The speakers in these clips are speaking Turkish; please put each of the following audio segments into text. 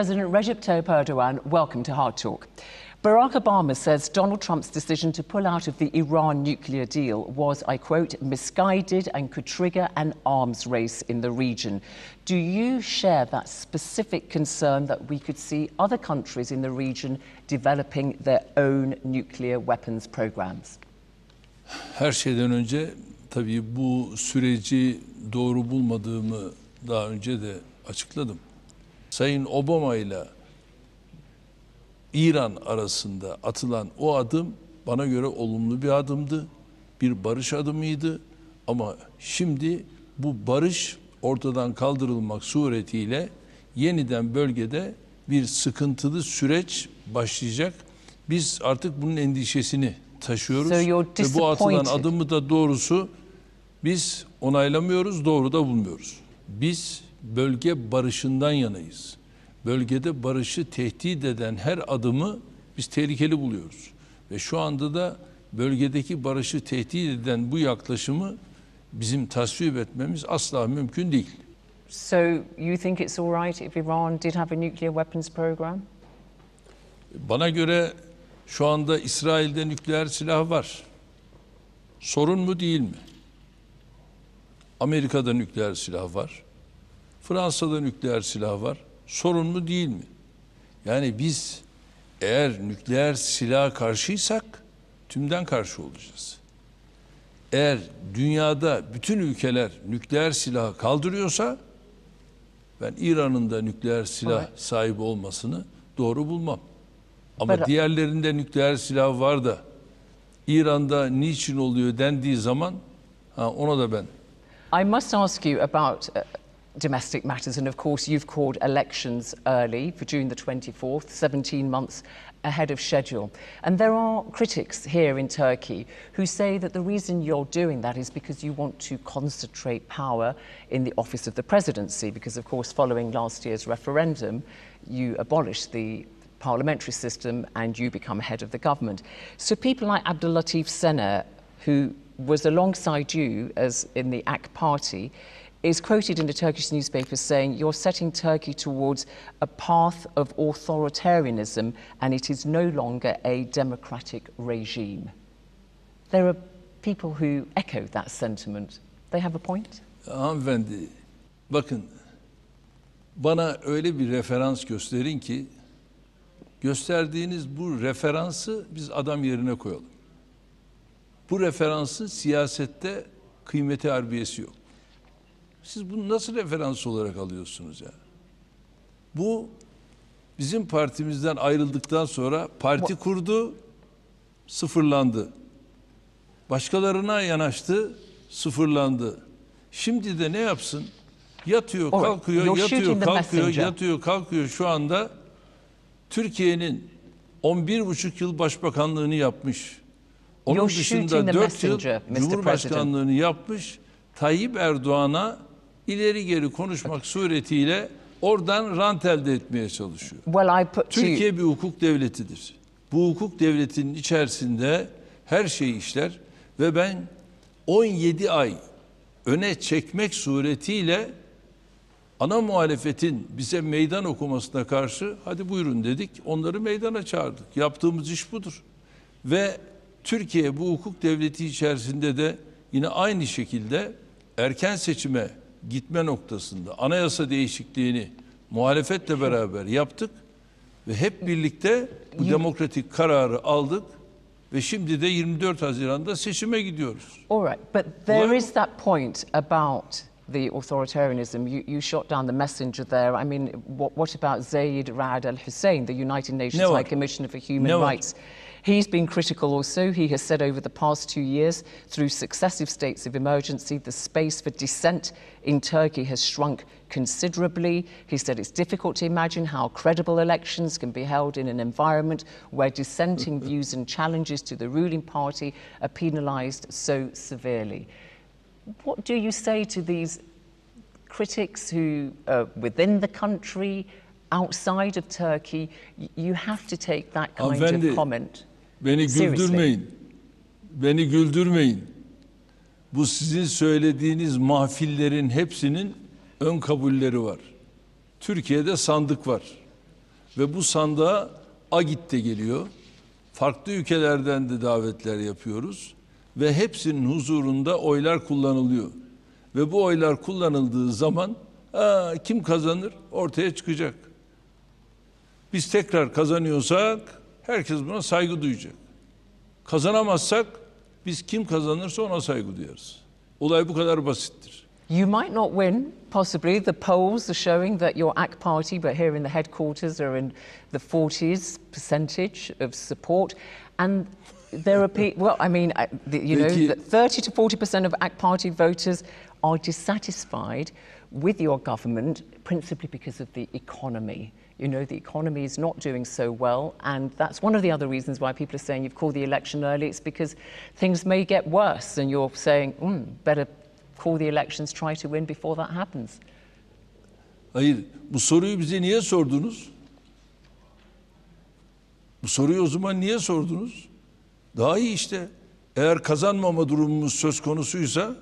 President Recep Tayyip Erdogan, welcome to Hard Talk. Barack Obama says Donald Trump's decision to pull out of the Iran nuclear deal was, I quote, misguided and could trigger an arms race in the region. Do you share that specific concern that we could see other countries in the region developing their own nuclear weapons programs? Her şeyden önce tabii bu süreci doğru bulmadığımı daha önce de açıkladım. Sayın Obama ile İran arasında atılan o adım bana göre olumlu bir adımdı. Bir barış adımıydı. Ama şimdi bu barış ortadan kaldırılmak suretiyle yeniden bölgede bir sıkıntılı süreç başlayacak. Biz artık bunun endişesini taşıyoruz. So Ve bu atılan adımı da doğrusu biz onaylamıyoruz, doğru da bulmuyoruz. Biz bölge barışından yanayız. Bölgede barışı tehdit eden her adımı biz tehlikeli buluyoruz. Ve şu anda da bölgedeki barışı tehdit eden bu yaklaşımı bizim tasvip etmemiz asla mümkün değil. So you think it's all right if Iran did have a nuclear weapons program? Bana göre şu anda İsrail'de nükleer silah var. Sorun mu değil mi? Amerika'da nükleer silah var. Fransa'da nükleer silah var. Sorun mu değil mi? Yani biz eğer nükleer silah karşıysak tümden karşı olacağız. Eğer dünyada bütün ülkeler nükleer silahı kaldırıyorsa ben İran'ın da nükleer silah evet. sahibi olmasını doğru bulmam. Ama evet. diğerlerinde nükleer silah var da İran'da niçin oluyor dendiği zaman ha, ona da ben I must ask you about uh, domestic matters. And of course, you've called elections early for June the 24th, 17 months ahead of schedule. And there are critics here in Turkey who say that the reason you're doing that is because you want to concentrate power in the office of the presidency. Because, of course, following last year's referendum, you abolished the parliamentary system and you become head of the government. So people like Abdullah Latif Sena, who was alongside you as in the AK party, is quoted in a Turkish newspaper saying, you're setting Turkey towards a path of authoritarianism and it is no longer a democratic regime. There are people who echo that sentiment. They have a point. Hanımefendi, bakın bana öyle bir referans gösterin ki gösterdiğiniz bu referansı biz adam yerine koyalım. Bu referansın siyasette kıymeti harbiyesi yok. Siz bunu nasıl referans olarak alıyorsunuz yani? Bu bizim partimizden ayrıldıktan sonra parti kurdu, sıfırlandı. Başkalarına yanaştı, sıfırlandı. Şimdi de ne yapsın? Yatıyor, kalkıyor, yatıyor, kalkıyor, yatıyor, kalkıyor. Şu anda Türkiye'nin 11,5 yıl başbakanlığını yapmış. Onun You're dışında 4 yıl Mr. Cumhurbaşkanlığını President. yapmış. Tayyip Erdoğan'a ileri geri konuşmak suretiyle oradan rant elde etmeye çalışıyor. Well, I put Türkiye bir hukuk devletidir. Bu hukuk devletinin içerisinde her şey işler ve ben 17 ay öne çekmek suretiyle ana muhalefetin bize meydan okumasına karşı hadi buyurun dedik. Onları meydana çağırdık. Yaptığımız iş budur. Ve Türkiye bu hukuk devleti içerisinde de yine aynı şekilde erken seçime gitme noktasında anayasa değişikliğini muhalefetle beraber yaptık ve hep birlikte bu demokratik kararı aldık ve şimdi de 24 Haziran'da seçime gidiyoruz. All right, but there is that point about the authoritarianism. You, you shot down the messenger there. I mean, what, what about Zayed Raad al-Hussein, the United Nations High Commissioner for Human ne Rights? Var? He's been critical also, he has said over the past two years, through successive states of emergency, the space for dissent in Turkey has shrunk considerably. He said it's difficult to imagine how credible elections can be held in an environment where dissenting views and challenges to the ruling party are penalised so severely. What do you say to these critics who are uh, within the country, outside of Turkey? You have to take that kind of comment. Beni güldürmeyin. Beni güldürmeyin. Bu sizin söylediğiniz mahfillerin hepsinin ön kabulleri var. Türkiye'de sandık var. Ve bu sandığa Agit de geliyor. Farklı ülkelerden de davetler yapıyoruz. Ve hepsinin huzurunda oylar kullanılıyor. Ve bu oylar kullanıldığı zaman aa, kim kazanır ortaya çıkacak. Biz tekrar kazanıyorsak Herkes buna saygı duyacak. Kazanamazsak biz kim kazanırsa ona saygı duyarız. Olay bu kadar basittir. You might not win, possibly. The polls are showing that your AK party, but here in the headquarters, are in the 40s percentage of support. And there are people, well, I mean, you know, Peki, 30 to 40 percent of AK party voters are dissatisfied with your government, principally because of the economy. You know, the economy is not doing so well, and that's one of the other reasons why people are saying you've called the election early. It's because things may get worse, and you're saying, mm, better call the elections, try to win before that happens. Hayır, bu soruyu bize niye sordunuz? Bu soruyu o zaman niye sordunuz? Daha iyi işte. Eğer kazanmama durumumuz söz konusuysa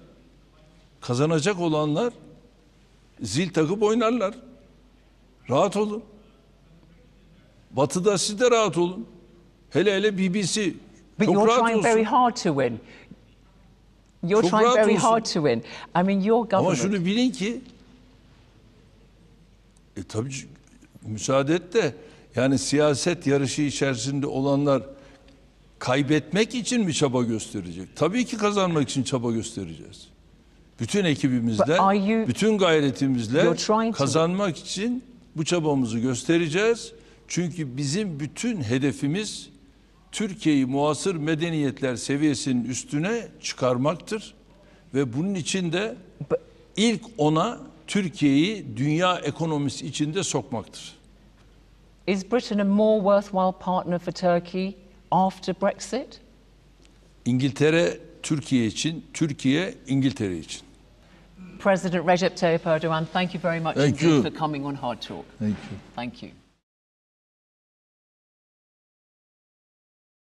kazanacak olanlar Zil takıp oynarlar. Rahat olun. Batı'da siz de rahat olun. Hele hele BBC But çok you're rahat trying olsun. very hard to win. You're çok trying very olsun. hard to win. I mean your government. Ama şunu bilin ki e tabii müsaade et de yani siyaset yarışı içerisinde olanlar kaybetmek için mi çaba gösterecek? Tabii ki kazanmak için çaba göstereceğiz bütün ekibimizle, you, bütün gayretimizle kazanmak to... için bu çabamızı göstereceğiz. Çünkü bizim bütün hedefimiz Türkiye'yi muasır medeniyetler seviyesinin üstüne çıkarmaktır. Ve bunun için de ilk ona Türkiye'yi dünya ekonomisi içinde sokmaktır. Is Britain a more worthwhile partner for Turkey after Brexit? İngiltere Türkiye için, Türkiye İngiltere için. President Recep Tayyip Erdogan, thank you very much thank indeed you. for coming on Hard Talk. Thank you. Thank you.